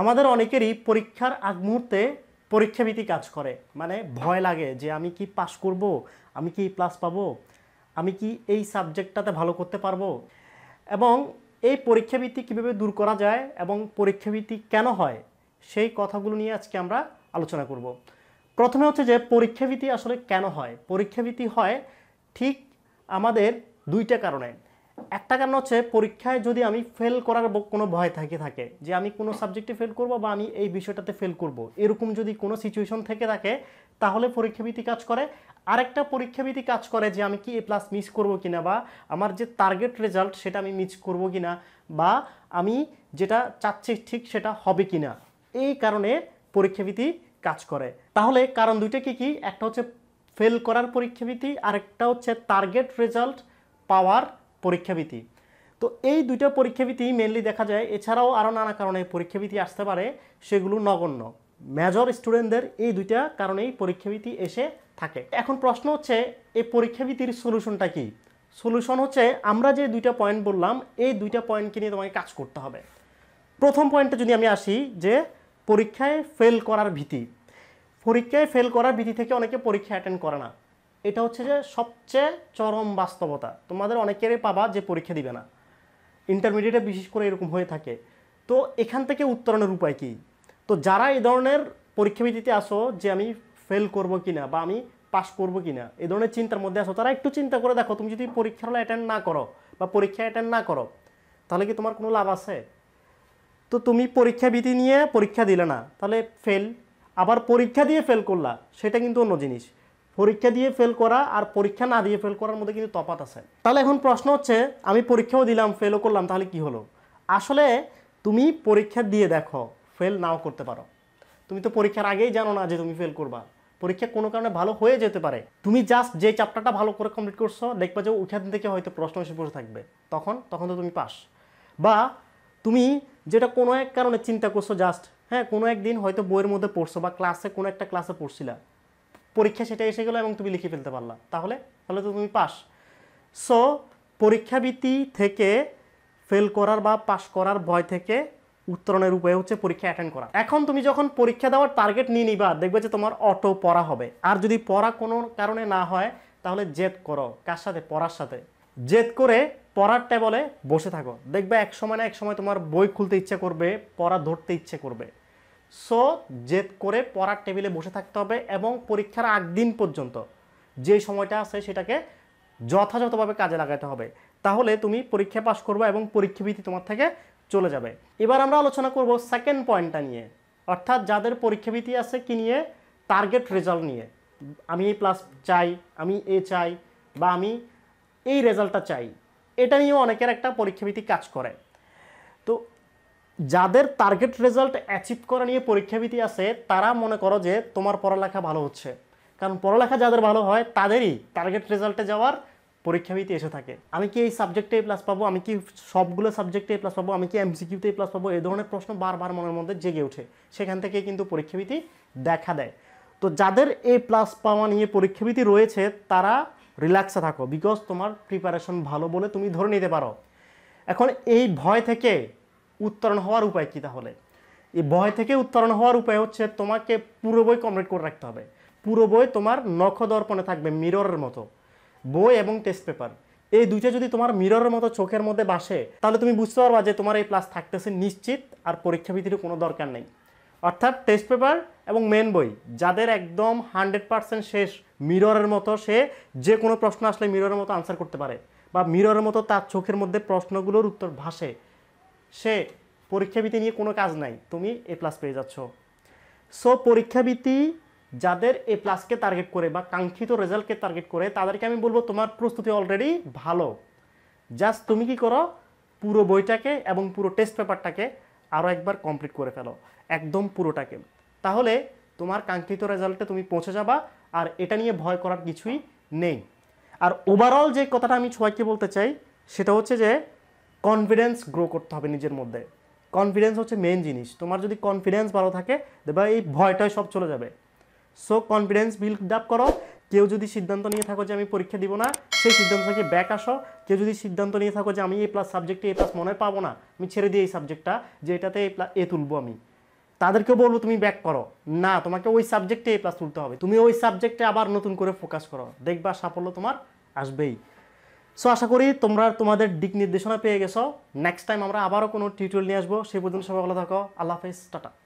আমাদের অনেকেরই পরীক্ষার আগ মুহূর্তে পরীক্ষাভীতি কাজ করে মানে ভয় লাগে যে আমি কি পাশ করব আমি কি প্লাস পাবো আমি কি এই সাবজেক্টটাতে ভালো করতে পারবো এবং এই পরীক্ষাভীতি কীভাবে দূর করা যায় এবং পরীক্ষাভীতি কেন হয় সেই কথাগুলো নিয়ে আজকে আমরা আলোচনা করব প্রথমে হচ্ছে যে পরীক্ষাভীতি আসলে কেন হয় পরীক্ষাভীতি হয় ঠিক আমাদের দুইটা কারণে একটা কারণ হচ্ছে পরীক্ষায় যদি আমি ফেল করার কোনো ভয় থাকে থাকে যে আমি কোনো সাবজেক্টে ফেল করব বা আমি এই বিষয়টাতে ফেল করব এরকম যদি কোনো সিচুয়েশন থেকে থাকে তাহলে পরীক্ষাবিধি কাজ করে আরেকটা পরীক্ষাবিধি কাজ করে যে আমি কি এ প্লাস মিস করব কিনা বা আমার যে টার্গেট রেজাল্ট সেটা আমি মিস করব কিনা বা আমি যেটা চাচ্ছি ঠিক সেটা হবে কিনা এই কারণে পরীক্ষাবিধি কাজ করে তাহলে কারণ দুইটা কি কি একটা হচ্ছে ফেল করার পরীক্ষাবিধি আরেকটা হচ্ছে টার্গেট রেজাল্ট পাওয়ার পরীক্ষাভীতি তো এই দুইটা পরীক্ষাভীতি মেনলি দেখা যায় এছাড়াও আরও নানা কারণে পরীক্ষাভীতি আসতে পারে সেগুলো নগণ্য মেজর স্টুডেন্টদের এই দুইটা কারণেই পরীক্ষাভীতি এসে থাকে এখন প্রশ্ন হচ্ছে এই পরীক্ষাভীতির সলিউশনটা কি সলিউশন হচ্ছে আমরা যে দুইটা পয়েন্ট বললাম এই দুইটা পয়েন্টকে নিয়ে তোমাকে কাজ করতে হবে প্রথম পয়েন্টে যদি আমি আসি যে পরীক্ষায় ফেল করার ভীতি পরীক্ষায় ফেল করার ভীতি থেকে অনেকে পরীক্ষা অ্যাটেন্ড করে না এটা হচ্ছে যে সবচেয়ে চরম বাস্তবতা তোমাদের অনেকেরই পাবা যে পরীক্ষা দিবে না ইন্টারমিডিয়েটে বিশেষ করে এরকম হয়ে থাকে তো এখান থেকে উত্তরণের উপায় কী তো যারা এই ধরনের পরীক্ষা ভিত্তিতে আসো যে আমি ফেল করব কি না বা আমি পাস করব কি না এই ধরনের চিন্তার মধ্যে আসো তারা একটু চিন্তা করে দেখো তুমি যদি পরীক্ষা হলে অ্যাটেন্ড না করো বা পরীক্ষা অ্যাটেন্ড না করো তাহলে কি তোমার কোনো লাভ আছে তো তুমি পরীক্ষা বিধি নিয়ে পরীক্ষা দিলে না তাহলে ফেল আবার পরীক্ষা দিয়ে ফেল করলা সেটা কিন্তু অন্য জিনিস পরীক্ষা দিয়ে ফেল করা আর পরীক্ষা না দিয়ে ফেল করার মধ্যে কিন্তু তফাত আছে তাহলে এখন প্রশ্ন হচ্ছে আমি পরীক্ষাও দিলাম ফেলও করলাম তাহলে কি হলো আসলে তুমি পরীক্ষা দিয়ে দেখো ফেল নাও করতে পারো তুমি তো পরীক্ষার আগেই জানো না যে তুমি ফেল করবা পরীক্ষা কোনো কারণে ভালো হয়ে যেতে পারে তুমি জাস্ট যে চ্যাপ্টারটা ভালো করে কমপ্লিট করছো দেখবা যে উঠে থেকে হয়তো প্রশ্ন এসে বসে থাকবে তখন তখন তো তুমি পাস বা তুমি যেটা কোনো এক কারণে চিন্তা করছো জাস্ট হ্যাঁ কোনো একদিন হয়তো বইয়ের মধ্যে পড়ছো বা ক্লাসে কোনো একটা ক্লাসে পড়ছিলা পরীক্ষা সেটা এসে গেলো এবং তুমি লিখে ফেলতে পারলা তাহলে তাহলে তো তুমি পাস সো পরীক্ষাবৃত্তি থেকে ফেল করার বা পাশ করার ভয় থেকে উত্তরণের উপায় হচ্ছে পরীক্ষা অ্যাটেন্ড করা এখন তুমি যখন পরীক্ষা দেওয়ার টার্গেট নিয়ে নিবা দেখবে যে তোমার অটো পড়া হবে আর যদি পড়া কোনো কারণে না হয় তাহলে জেদ করো কার সাথে পড়ার সাথে জেদ করে পড়ার টেবলে বসে থাকো দেখবে এক সময় না এক সময় তোমার বই খুলতে ইচ্ছে করবে পড়া ধরতে ইচ্ছে করবে সো জেদ করে পড়ার টেবিলে বসে থাকতে হবে এবং পরীক্ষার আগ দিন পর্যন্ত যে সময়টা আছে সেটাকে যথাযথভাবে কাজে লাগাতে হবে তাহলে তুমি পরীক্ষা পাশ করবে এবং পরীক্ষাভীতি তোমার থেকে চলে যাবে এবার আমরা আলোচনা করব সেকেন্ড পয়েন্টটা নিয়ে অর্থাৎ যাদের পরীক্ষাভীতি আছে কি নিয়ে টার্গেট রেজাল্ট নিয়ে আমি এই প্লাস চাই আমি এ চাই বা আমি এই রেজাল্টটা চাই এটা নিয়েও অনেকের একটা পরীক্ষাভীতি কাজ করে তো যাদের টার্গেট রেজাল্ট অ্যাচিভ করা নিয়ে পরীক্ষাবিধি আছে তারা মনে করো যে তোমার পড়ালেখা ভালো হচ্ছে কারণ পড়ালেখা যাদের ভালো হয় তাদেরই টার্গেট রেজাল্টে যাওয়ার পরীক্ষাবিধি এসে থাকে আমি কি এই সাবজেক্টে প্লাস পাবো আমি কি সবগুলো সাবজেক্টে প্লাস পাবো আমি কি এমসিকিউতে প্লাস পাবো এই ধরনের প্রশ্ন বারবার মনের মধ্যে জেগে ওঠে সেখান থেকে কিন্তু পরীক্ষাবিধি দেখা দেয় তো যাদের এ প্লাস পাওয়া নিয়ে পরীক্ষাবিধি রয়েছে তারা রিল্যাক্সে থাকো বিকজ তোমার প্রিপারেশন ভালো বলে তুমি ধরে নিতে পারো এখন এই ভয় থেকে উত্তরণ হওয়ার উপায় কী তাহলে এই বয় থেকে উত্তরণ হওয়ার উপায় হচ্ছে তোমাকে পুরো বই কমপ্লিট করে রাখতে হবে পুরো বই তোমার নখ দর্পণে থাকবে মিররের মতো বই এবং টেস্ট পেপার এই দুইটা যদি তোমার মিররের মতো চোখের মধ্যে বাসে তাহলে তুমি বুঝতে পারবা যে তোমার এই প্লাস থাকতেছে নিশ্চিত আর পরীক্ষা ভিত্তির কোনো দরকার নেই অর্থাৎ টেস্ট পেপার এবং মেন বই যাদের একদম হান্ড্রেড পার্সেন্ট শেষ মিররের মতো সে যে কোনো প্রশ্ন আসলে মিররের মতো আনসার করতে পারে বা মিররের মতো তার চোখের মধ্যে প্রশ্নগুলোর উত্তর ভাসে সে পরীক্ষাবৃত্তি নিয়ে কোনো কাজ নাই তুমি এ প্লাস পেয়ে যাচ্ছ সো পরীক্ষাবৃত্তি যাদের এ প্লাসকে টার্গেট করে বা কাঙ্ক্ষিত রেজাল্টকে টার্গেট করে তাদেরকে আমি বলবো তোমার প্রস্তুতি অলরেডি ভালো জাস্ট তুমি কি করো পুরো বইটাকে এবং পুরো টেস্ট পেপারটাকে আরও একবার কমপ্লিট করে ফেলো একদম পুরোটাকে তাহলে তোমার কাঙ্ক্ষিত রেজাল্টে তুমি পৌঁছে যাবা আর এটা নিয়ে ভয় করার কিছুই নেই আর ওভারঅল যে কথাটা আমি সবাইকে বলতে চাই সেটা হচ্ছে যে কনফিডেন্স গ্রো করতে হবে নিজের মধ্যে কনফিডেন্স হচ্ছে মেন জিনিস তোমার যদি কনফিডেন্স ভালো থাকে দেখবা এই ভয়টাই সব চলে যাবে সো কনফিডেন্স বিল্ড আপ করো কেউ যদি সিদ্ধান্ত নিয়ে থাকো যে আমি পরীক্ষা দিব না সেই সিদ্ধান্ত থেকে ব্যাক আসো কেউ যদি সিদ্ধান্ত নিয়ে থাকো যে আমি এ প্লাস সাবজেক্টে এ প্লাস মনে পাবো না আমি ছেড়ে দিই এই সাবজেক্টটা যে এটাতে এ প্লাস এ তুলবো আমি তাদেরকেও বলবো তুমি ব্যাক করো না তোমাকে ওই সাবজেক্টে এ প্লাস তুলতে হবে তুমি ওই সাবজেক্টে আবার নতুন করে ফোকাস করো দেখবা সাফল্য তোমার আসবেই সো আশা করি তোমরা তোমাদের দিক নির্দেশনা পেয়ে গেছো নেক্সট টাইম আমরা আবারও কোনো টিউটোরিয়াল নিয়ে আসবো সেই পর্যন্ত সবাই ভালো থাকো আল্লাহ হাফেজ টাটা